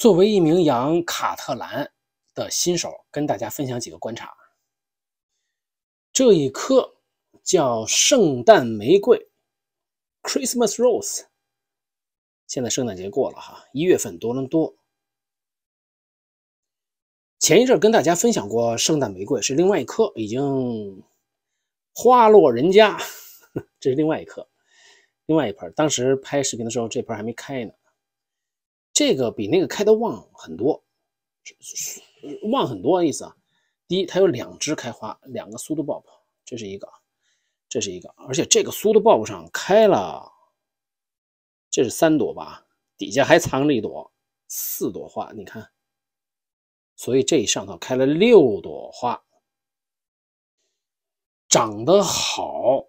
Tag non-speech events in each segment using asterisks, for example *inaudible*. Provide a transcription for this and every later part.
作为一名养卡特兰的新手，跟大家分享几个观察。这一棵叫圣诞玫瑰 （Christmas Rose）。现在圣诞节过了哈，一月份多伦多。前一阵跟大家分享过圣诞玫瑰，是另外一棵，已经花落人家。*laughs* 这是另外一棵，另外一盆。当时拍视频的时候，这盆还没开呢。这个比那个开的旺很多，旺很多意思啊。第一，它有两枝开花，两个速度爆，这是一个，这是一个，而且这个速度爆上开了，这是三朵吧，底下还藏着一朵，四朵花，你看，所以这一上头开了六朵花，长得好，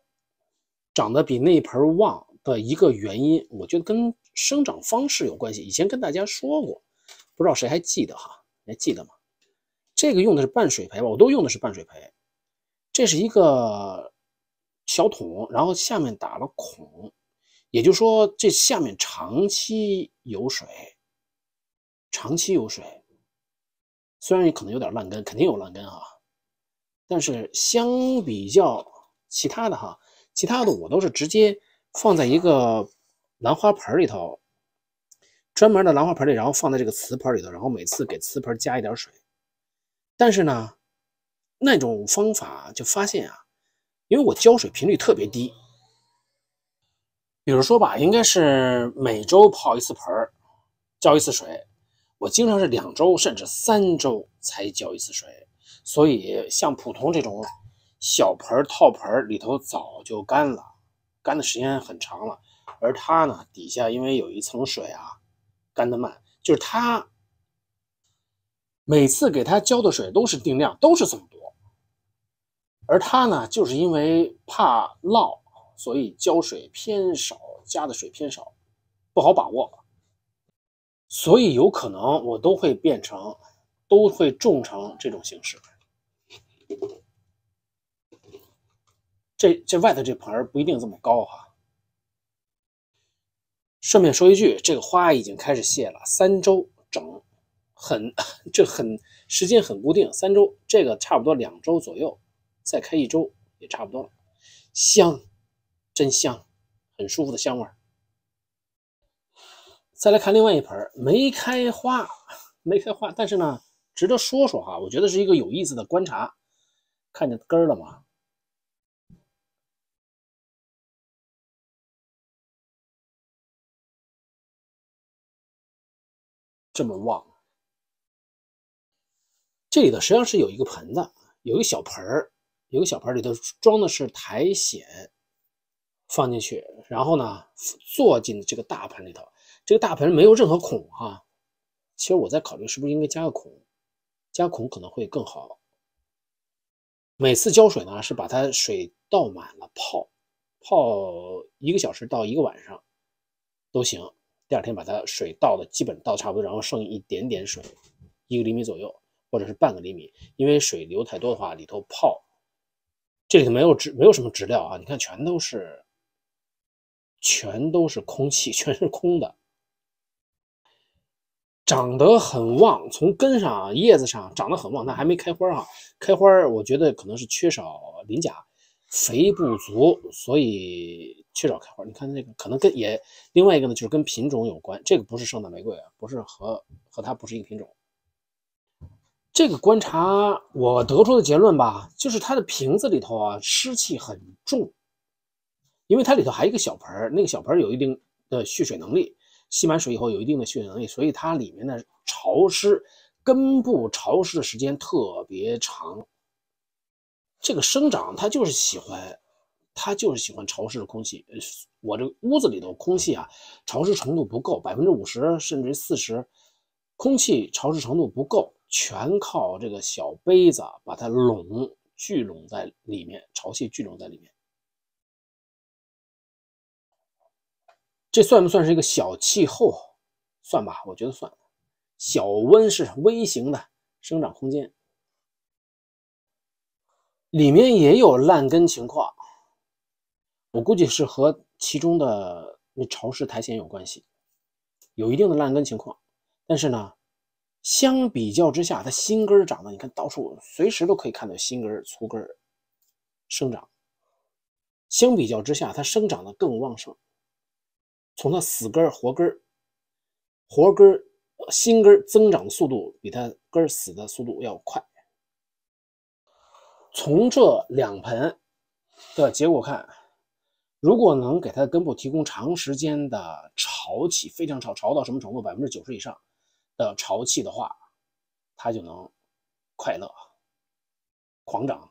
长得比那盆旺的一个原因，我觉得跟。生长方式有关系，以前跟大家说过，不知道谁还记得哈？还记得吗？这个用的是半水培吧？我都用的是半水培。这是一个小桶，然后下面打了孔，也就是说这下面长期有水，长期有水。虽然可能有点烂根，肯定有烂根啊，但是相比较其他的哈，其他的我都是直接放在一个。兰花盆里头，专门的兰花盆里，然后放在这个瓷盆里头，然后每次给瓷盆加一点水。但是呢，那种方法就发现啊，因为我浇水频率特别低，比如说吧，应该是每周泡一次盆儿，浇一次水。我经常是两周甚至三周才浇一次水，所以像普通这种小盆套盆里头早就干了，干的时间很长了。而它呢，底下因为有一层水啊，干得慢。就是它每次给它浇的水都是定量，都是这么多。而它呢，就是因为怕涝，所以浇水偏少，加的水偏少，不好把握。所以有可能我都会变成，都会种成这种形式。这这外头这盆儿不一定这么高哈。顺便说一句，这个花已经开始谢了，三周整，很，这 *laughs* 很时间很固定，三周，这个差不多两周左右，再开一周也差不多了，香，真香，很舒服的香味。再来看另外一盆没开花，没开花，但是呢，值得说说哈，我觉得是一个有意思的观察，看见根了吗？这么旺，这里头实际上是有一个盆子，有一个小盆儿，有个小盆里头装的是苔藓，放进去，然后呢，坐进这个大盆里头。这个大盆没有任何孔哈，其实我在考虑是不是应该加个孔，加孔可能会更好。每次浇水呢，是把它水倒满了，泡，泡一个小时到一个晚上都行。第二天把它水倒的，基本倒差不多，然后剩一点点水，一个厘米左右，或者是半个厘米。因为水流太多的话，里头泡，这里头没有质，没有什么植料啊。你看，全都是，全都是空气，*laughs* 全是空的。长得很旺，从根上、叶子上长得很旺，但还没开花啊。开花，我觉得可能是缺少磷钾，肥不足，所以。缺少开花，你看那个可能跟也另外一个呢，就是跟品种有关。这个不是圣诞玫瑰啊，不是和和它不是一个品种。这个观察我得出的结论吧，就是它的瓶子里头啊湿气很重，因为它里头还有一个小盆儿，那个小盆儿有一定的蓄水能力，吸满水以后有一定的蓄水能力，所以它里面的潮湿根部潮湿的时间特别长。这个生长它就是喜欢。它就是喜欢潮湿的空气。我这个屋子里头空气啊，潮湿程度不够，百分之五十甚至于四十，空气潮湿程度不够，全靠这个小杯子把它拢聚拢在里面，潮气聚拢在里面。这算不算是一个小气候？算吧，我觉得算。小温室，微型的生长空间，里面也有烂根情况。我估计是和其中的那潮湿苔藓有关系，有一定的烂根情况。但是呢，相比较之下，它新根长得你看到处随时都可以看到新根粗根生长。相比较之下，它生长的更旺盛。从它死根活根活根新根增长的速度比它根死的速度要快。从这两盆的结果看。如果能给它的根部提供长时间的潮气，非常潮，潮到什么程度？百分之九十以上的潮气的话，它就能快乐、狂长。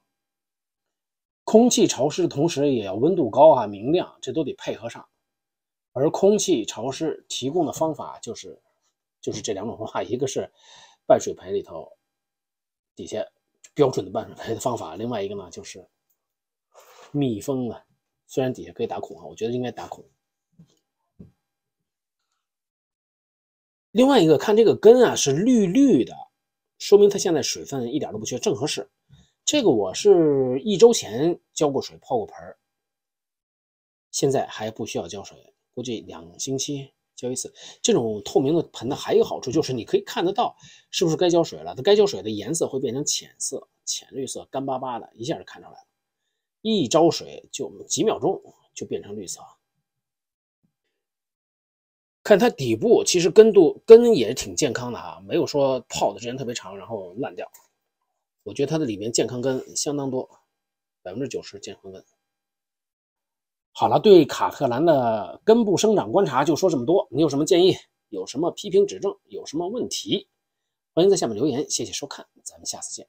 空气潮湿的同时，也要温度高啊、明亮，这都得配合上。而空气潮湿提供的方法就是，就是这两种方法：一个是半水盆里头底下标准的半水盆的方法，另外一个呢就是密封啊。虽然底下可以打孔啊，我觉得应该打孔。另外一个，看这个根啊，是绿绿的，说明它现在水分一点都不缺，正合适。这个我是一周前浇过水、泡过盆儿，现在还不需要浇水，估计两星期浇一次。这种透明的盆呢，还有一个好处就是你可以看得到是不是该浇水了，它该浇水的颜色会变成浅色、浅绿色，干巴巴的，一下就看出来了。一招水就几秒钟就变成绿色，看它底部其实根度根也挺健康的哈，没有说泡的时间特别长然后烂掉，我觉得它的里面健康根相当多，百分之九十健康根。好了，对卡特兰的根部生长观察就说这么多，你有什么建议？有什么批评指正？有什么问题？欢迎在下面留言，谢谢收看，咱们下次见。